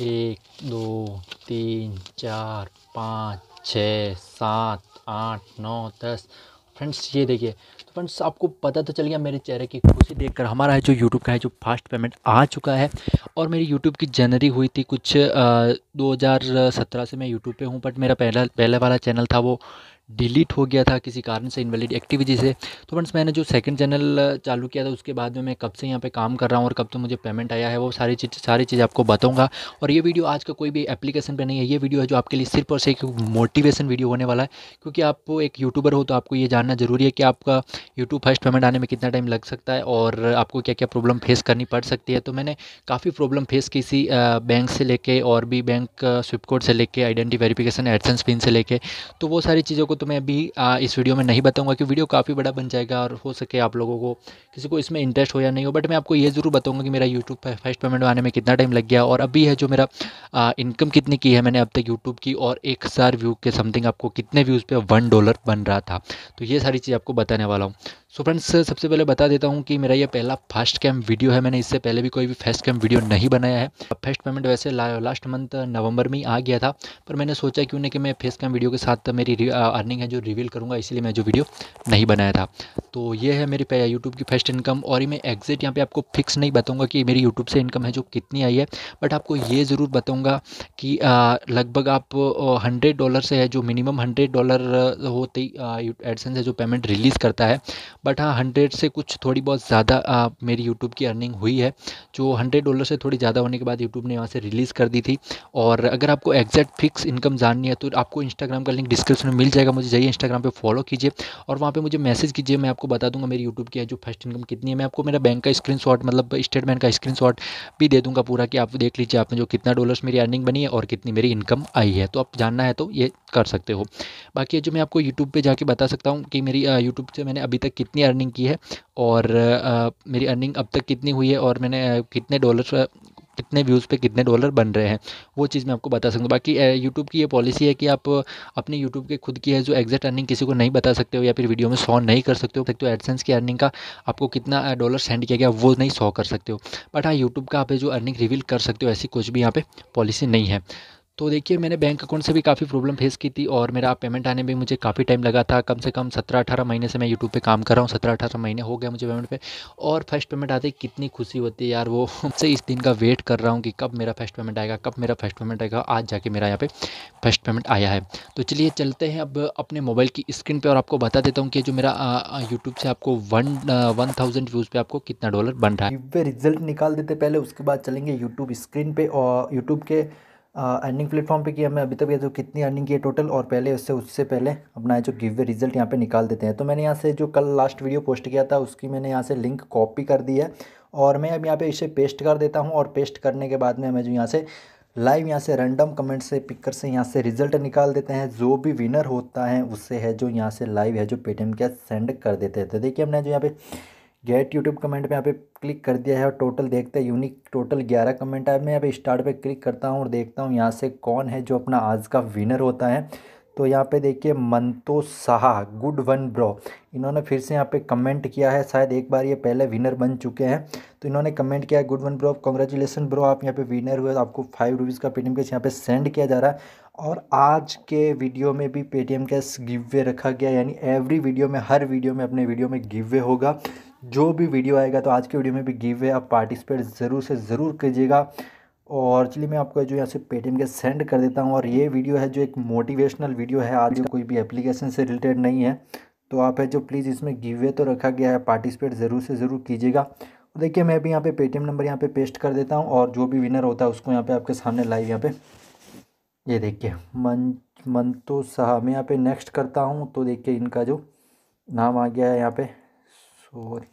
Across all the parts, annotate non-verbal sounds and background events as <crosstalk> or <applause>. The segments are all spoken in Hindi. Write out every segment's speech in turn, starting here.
एक दो तीन चार पाँच छः सात आठ नौ दस फ्रेंड्स ये देखिए तो फ्रेंड्स आपको पता तो चल गया मेरे चेहरे की खुशी देखकर हमारा है जो यूट्यूब का है जो फास्ट पेमेंट आ चुका है और मेरी यूट्यूब की जनरी हुई थी कुछ आ, 2017 से मैं यूट्यूब पे हूँ बट मेरा पहला पहले वाला चैनल था वो डिलीट हो गया था किसी कारण से इनवैलिड एक्टिविटी से तो फ्रेंड्स मैंने जो सेकंड चैनल uh, चालू किया था उसके बाद में मैं कब से यहाँ पे काम कर रहा हूँ और कब तो मुझे पेमेंट आया है वो सारी चीज़ सारी चीज़ आपको बताऊँगा और ये वीडियो आज का कोई भी एप्लीकेशन पर नहीं है ये वीडियो है जो आपके लिए सिर्फ और से एक मोटिवेशन वीडियो होने वाला है क्योंकि आप एक यूट्यूबर हो तो आपको ये जानना ज़रूरी है कि आपका यूट्यूब फर्स्ट पेमेंट आने में कितना टाइम लग सकता है और आपको क्या क्या प्रॉब्लम फेस करनी पड़ सकती है तो मैंने काफ़ी प्रॉब्लम फेस की सी बैंक uh, से लेके और भी बैंक स्विप कोड से लेके आइडेंटिटी वेरिफिकेशन एडसेंस पिन से लेके तो वो सारी चीज़ों को को तो मैं अभी इस वीडियो में नहीं बताऊँगा कि वीडियो काफ़ी बड़ा बन जाएगा और हो सके आप लोगों को किसी को इसमें इंटरेस्ट हो या नहीं हो बट मैं आपको ये ज़रूर बताऊंगा कि मेरा यूट्यूब पर फर्स्ट पेमेंट आने में कितना टाइम लग गया और अभी है जो मेरा इनकम कितनी की है मैंने अब तक यूट्यूब की और एक हज़ार व्यू के समथिंग आपको कितने व्यूज़ पर वन डॉलर बन रहा था तो ये सारी चीज़ आपको बताने वाला हूँ सो फ्रेंड्स सबसे पहले बता देता हूँ कि मेरा ये पहला फास्ट कैम वीडियो है मैंने इससे पहले भी कोई भी फास्ट कैम वीडियो नहीं बनाया है फर्स्ट पेमेंट वैसे ला, लास्ट मंथ नवंबर में ही आ गया था पर मैंने सोचा क्यों नहीं कि मैं फेस कैम वीडियो के साथ मेरी अर्निंग है जो रिवील करूँगा इसलिए मैं जो वीडियो नहीं बनाया था तो ये है मेरी यूट्यूब की फर्स्ट इनकम और मैं एग्जैक्ट यहाँ पर आपको फिक्स नहीं बताऊँगा कि मेरी यूट्यूब से इनकम है जो कितनी आई है बट आपको ये ज़रूर बताऊँगा कि लगभग आप हंड्रेड डॉलर से है जो मिनिमम हंड्रेड डॉलर होते एडसेंस है जो पेमेंट रिलीज़ करता है बट हाँ हंड्रेड से कुछ थोड़ी बहुत ज़्यादा मेरी यूट्यूब की अर्निंग हुई है जो हंड्रेड डॉलर से थोड़ी ज़्यादा होने के बाद यूट्यूब ने वहाँ से रिलीज़ कर दी थी और अगर आपको एग्जैक्ट फिक्स इनकम जाननी है तो आपको इंस्टाग्राम का लिंक डिस्क्रिप्शन में मिल जाएगा मुझे जाइए इंस्टाग्राम पर फॉलो कीजिए और वहाँ पर मुझे मैसेज कीजिए मैं आपको बता दूंगा मेरी यूट्यूब की जो फर्स्ट इनकम कितनी है मैं आपको मेरा बैंक का स्क्रीन मतलब स्टेट बैंक का स्क्रीन भी दे दूँगा पूरा कि आप देख लीजिए आपने जो कितना डॉलर मेरी अर्निंग बनी है और कितनी मेरी इनकम आई है तो आप जानना है तो ये कर सकते हो बाकी जो मैं आपको यूट्यूब पर जाके बता सकता हूँ कि मेरी यूट्यूब से मैंने अभी तक कितनी अर्निंग की है और आ, मेरी अर्निंग अब तक कितनी हुई है और मैंने कितने डॉलर कितने व्यूज़ पे कितने डॉलर बन रहे हैं वो चीज़ मैं आपको बता सकता हूँ बाकी यूट्यूब की ये पॉलिसी है कि आप अपने यूट्यूब के खुद की है जो एग्जैक्ट अर्निंग किसी को नहीं बता सकते हो या फिर वीडियो में सॉ नहीं कर सकते हो तो एडसेंस की अर्निंग का आपको कितना डॉलर सेंड किया गया वो नहीं सॉ कर सकते हो बट हाँ यूट्यूब का आप जो अर्निंग रिवील कर सकते हो ऐसी कुछ भी यहाँ पर पॉलिसी नहीं है तो देखिए मैंने बैंक अकाउंट से भी काफ़ी प्रॉब्लम फेस की थी और मेरा पेमेंट आने में मुझे काफ़ी टाइम लगा था कम से कम सत्रह अठारह महीने से मैं यूट्यूब पे काम कर रहा हूँ सत्रह अठारह महीने हो गया मुझे पेमेंट पे और फर्स्ट पेमेंट आते कितनी खुशी होती है यार वो से <laughs> इस दिन का वेट कर रहा हूँ कि कब मेरा फर्स्ट पेमेंट आएगा कब मेरा फर्स्ट पेमेंट आएगा आज जाके मेरा यहाँ पर फर्स्ट पेमेंट आया है तो चलिए चलते हैं अब अपने मोबाइल की स्क्रीन पर और आपको बता देता हूँ कि जो मेरा यूट्यूब से आपको वन वन थाउजेंड व्यूज़ पर आपको कितना डॉलर बन रहा है रिजल्ट निकाल देते पहले उसके बाद चलेंगे यूट्यूब स्क्रीन पर और यूट्यूब के अर्निंग प्लेटफॉर्म पे किया मैं अभी तक ये जो कितनी अर्निंग की है टोटल और पहले उससे उससे पहले अपना जो गिव वे रिजल्ट यहाँ पे निकाल देते हैं तो मैंने यहाँ से जो कल लास्ट वीडियो पोस्ट किया था उसकी मैंने यहाँ से लिंक कॉपी कर दी है और मैं अब यहाँ पे इसे पेस्ट कर देता हूँ और पेस्ट करने के बाद में मैं जो यहाँ से लाइव यहाँ से रैंडम कमेंट से पिकर से यहाँ से रिजल्ट निकाल देते हैं जो भी विनर होता है उससे है जो यहाँ से लाइव है जो पेटीएम के सेंड कर देते हैं तो देखिए हमने जो यहाँ पे गेट यूट्यूब कमेंट पे यहाँ पे क्लिक कर दिया है और टोटल देखते हैं यूनिक टोटल ग्यारह कमेंट आए मैं यहाँ पे स्टार्ट पे क्लिक करता हूँ और देखता हूँ यहाँ से कौन है जो अपना आज का विनर होता है तो यहाँ पे देखिए Manto Saha good one bro इन्होंने फिर से यहाँ पे कमेंट किया है शायद एक बार ये पहले विनर बन चुके हैं तो इन्होंने कमेंट किया है good one bro congratulation bro आप यहाँ पे विनर हुए तो आपको फाइव रुपीज़ का पेटीएम कैश यहाँ पे सेंड किया जा रहा है और आज के वीडियो में भी पेटीएम कैश गिव वे रखा गया यानी एवरी वीडियो में हर वीडियो में अपने वीडियो में गिव वे होगा जो भी वीडियो आएगा तो आज के वीडियो में भी गिव वे आप पार्टिसिपेट ज़रूर से ज़रूर कीजिएगा और चलिए मैं आपको जो यहाँ से पेटीएम के सेंड कर देता हूँ और ये वीडियो है जो एक मोटिवेशनल वीडियो है आज कोई भी एप्लीकेशन से रिलेटेड नहीं है तो आप है जो प्लीज़ इसमें गिव वे तो रखा गया है पार्टिसिपेट ज़रूर से ज़रूर कीजिएगा देखिए मैं भी यहाँ पे पेटीएम नंबर यहाँ पे पेस्ट कर देता हूँ और जो भी विनर होता है उसको यहाँ पे आपके सामने लाइव यहाँ पे ये देखिए मन मंतो साहब मैं यहाँ पे नेक्स्ट करता हूँ तो देखिए इनका जो नाम आ गया है यहाँ पे सॉरी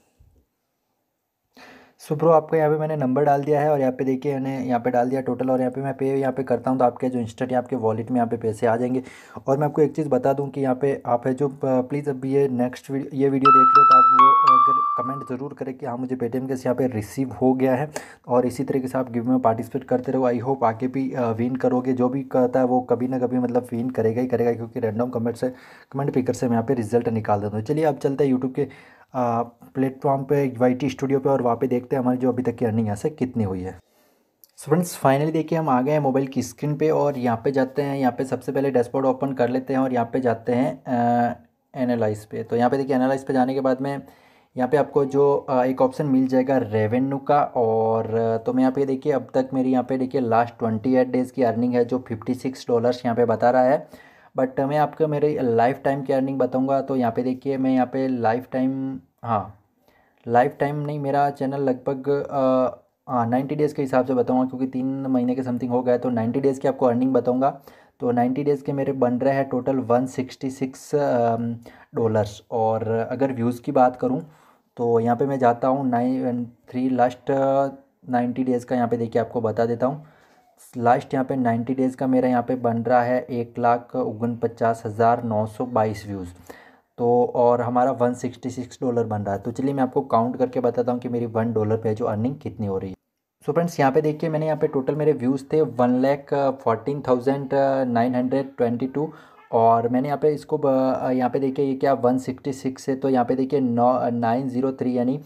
सो ब्रो आपको यहाँ पे मैंने नंबर डाल दिया है और यहाँ पे देखिए मैंने यहाँ पे डाल दिया टोटल और यहाँ पे मैं पे यहाँ पे करता हूँ तो आपके जो इंस्टेंट आपके वॉलेट में यहाँ पे पैसे आ जाएंगे और मैं आपको एक चीज़ बता दूँ कि यहाँ पे आप है जो प्लीज़ अब ये नेक्स्ट ये वीडियो देख रहे हो तो आप वो तो अगर कमेंट ज़रूर करें कि हाँ मुझे पेटीएम कैसे यहाँ पे रिसीव हो गया है और इसी तरीके से आप गिव में पार्टिसिपेट करते रहो आई होप आगे भी विन करोगे जो भी करता है वो कभी ना कभी मतलब विन करेगा ही करेगा क्योंकि रैंडम कमेंट से कमेंट पिकर से मैं यहाँ पे रिजल्ट निकाल देता हूँ चलिए अब चलते हैं यूट्यूब के प्लेटफॉर्म पर वाई स्टूडियो पर और वहाँ पर देखते हैं हमारी जो अभी तक की अर्निंग यहाँ से कितनी हुई है सो फ्रेंड्स फाइनली देखिए हम आ गए हैं मोबाइल की स्क्रीन पे और यहाँ पे जाते हैं यहाँ पे सबसे पहले डैशबोर्ड ओपन कर लेते हैं और यहाँ पे जाते हैं एनालाइज पे तो यहाँ पे देखिए एनालाइज पे जाने के बाद में यहाँ पे आपको जो एक ऑप्शन मिल जाएगा रेवेन्यू का और तो मैं यहाँ पे देखिए अब तक मेरी यहाँ पे देखिए लास्ट ट्वेंटी एट डेज़ की अर्निंग है जो फिफ्टी सिक्स डॉलर्स यहाँ पे बता रहा है बट मैं आपको मेरी लाइफ टाइम की अर्निंग बताऊँगा तो यहाँ पे देखिए मैं यहाँ पे लाइफ टाइम हाँ लाइफ टाइम नहीं मेरा चैनल लगभग हाँ नाइन्टी डेज़ के हिसाब से बताऊँगा क्योंकि तीन महीने के समथिंग हो गया तो नाइन्टी डेज़ की आपको अर्निंग बताऊँगा तो नाइन्टी डेज़ के मेरे बन रहे हैं total one sixty six dollars और अगर व्यूज़ की बात करूँ तो यहाँ पे मैं जाता हूँ nine three last ninety days का यहाँ पे देखिए आपको बता देता हूँ लास्ट यहाँ पे नाइन्टी डेज़ का मेरा यहाँ पे बन रहा है एक लाख उगन पचास हज़ार नौ सौ बाईस व्यूज़ तो और हमारा वन सिक्सटी सिक्स डॉलर बन रहा है तो चलिए मैं आपको काउंट करके बताता हूँ कि मेरी वन डॉलर पर जो अर्निंग कितनी हो रही है सो फ्रेंड्स यहाँ पे देखिए मैंने यहाँ पे टोटल मेरे व्यूज़ थे one lakh fourteen thousand nine hundred twenty two और मैंने यहाँ पे इसको यहाँ पे देखिए ये क्या 166 है तो यहाँ पे देखिए नौ नाइन ज़ीरो थ्री यानी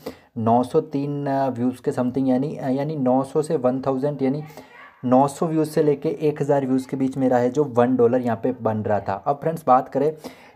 903 व्यूज़ के समथिंग यानी यानी 900 से 1000 यानी 900 व्यूज़ से लेके 1000 व्यूज़ के बीच मेरा है जो वन डॉलर यहाँ पे बन रहा था अब फ्रेंड्स बात करें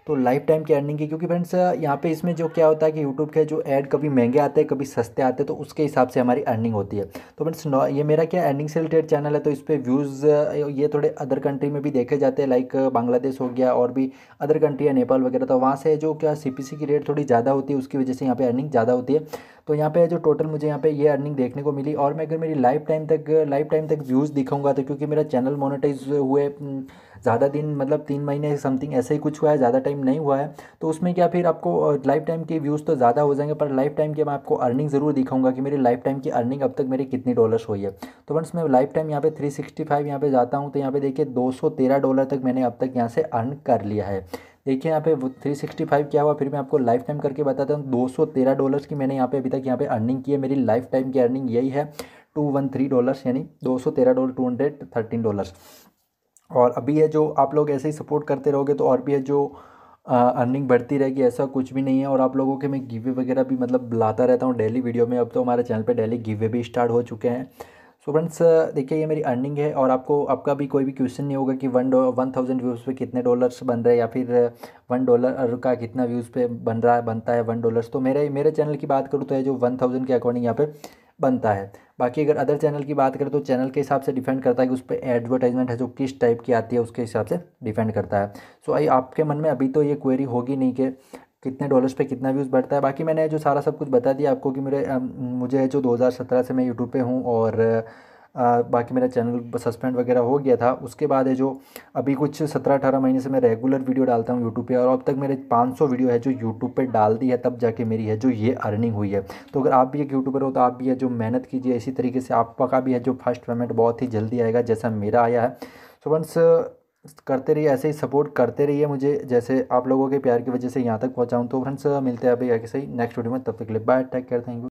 तो लाइफ टाइम की अर्निंग की क्योंकि फ्रेंड्स यहाँ पे इसमें जो क्या होता है कि यूट्यूब के जो ऐड कभी महंगे आते हैं कभी सस्ते आते हैं तो उसके हिसाब से हमारी अर्निंग होती है तो फ्रेंड्स ये मेरा क्या अर्निंग से रिलेटेड चैनल है तो इस पर व्यूज़ ये थोड़े अदर कंट्री में भी देखे जाते हैं लाइक बांग्लादेश हो गया और भी अदर कंट्री है नेपाल वगैरह तो वहाँ से जो क्या सी की रेट थोड़ी ज़्यादा होती है उसकी वजह से यहाँ पर अर्निंग ज़्यादा होती है तो यहाँ पे जो टोटल मुझे यहाँ पे ये अर्निंग देखने को मिली और मैं अगर मेरी लाइफ टाइम तक लाइफ टाइम तक व्यूज़ दिखाऊंगा तो क्योंकि मेरा चैनल मोनेटाइज हुए ज़्यादा दिन मतलब तीन महीने समथिंग ऐसे ही कुछ हुआ है ज़्यादा टाइम नहीं हुआ है तो उसमें क्या फिर आपको लाइफ टाइम के व्यूज़ तो ज़्यादा हो जाएंगे पर लाइफ टाइम के मैं आपको अर्निंग ज़रूर दिखाऊंगा कि मेरी लाइफ टाइम की अर्निंग अब तक मेरी कितनी डॉलर्स हुई है तो फ्रेंड्स मैं लाइफ टाइम यहाँ पे थ्री सिक्सटी फाइव यहाँ पे जाता हूँ तो यहाँ पे देखिए दो सौ तेरह डॉलर तक मैंने अब तक यहाँ से अर्न कर लिया है देखिए यहाँ पे 365 क्या हुआ फिर मैं आपको लाइफ टाइम करके बताता हूँ 213 डॉलर्स की मैंने यहाँ पे अभी तक यहाँ पे अर्निंग की है मेरी लाइफ टाइम की अर्निंग यही है टू वन थ्री डॉलर्स यानी दो सौ तेरह dollar two hundred thirteen dollars और अभी है जो आप लोग ऐसे ही सपोर्ट करते रहोगे तो और भी है जो अर्निंग बढ़ती रहेगी ऐसा कुछ भी नहीं है और आप लोगों के मैं गिवे वगैरह भी मतलब लाता रहता हूँ डेली वीडियो में अब तो हमारे चैनल पर डेली गिवे भी स्टार्ट हो चुके हैं सो फ्रेंड्स देखिए ये मेरी अर्निंग है और आपको आपका भी कोई भी क्वेश्चन नहीं होगा कि वन वन थाउजेंड व्यूज़ पे कितने डॉलर्स बन रहे हैं या फिर वन डॉलर का कितना व्यूज़ पे बन रहा है बनता है वन डॉलर्स तो मेरे मेरे चैनल की बात करूँ तो ये जो वन थाउजेंड के अकॉर्डिंग यहाँ पे बनता है बाकी अगर अदर चैनल की बात करें तो चैनल के हिसाब से डिपेंड करता है कि उस पर एडवर्टाइजमेंट है जो किस टाइप की आती है उसके हिसाब से डिपेंड करता है सो आई आपके मन में अभी तो ये क्वेरी होगी नहीं कि कितने डॉलर्स पे कितना व्यूज़ बढ़ता है बाकी मैंने जो सारा सब कुछ बता दिया आपको कि मेरे मुझे जो दो से मैं यूट्यूब पर हूँ और बाकी मेरा चैनल सस्पेंड वगैरह हो गया था उसके बाद है जो अभी कुछ सत्रह अठारह महीने से मैं रेगुलर वीडियो डालता हूँ यूट्यूब पे और अब तक मेरे सौ वीडियो है जो यूट्यूब पे डाल दी है तब जाके मेरी है जो ये अर्निंग हुई है तो अगर आप भी एक यूट्यूबर हो तो आप भी है जो मेहनत कीजिए इसी तरीके से आपका भी है जो फर्स्ट पेमेंट बहुत ही जल्दी आएगा जैसा मेरा आया है सो वंस करते रहिए ऐसे ही सपोर्ट करते रहिए मुझे जैसे आप लोगों के प्यार की वजह से यहाँ तक पहुँचाऊँ तो फ्रेंड्स मिलते हैं अभी ऐसे ही नेक्स्ट वीडियो में तब तक के लिए bye take care thank you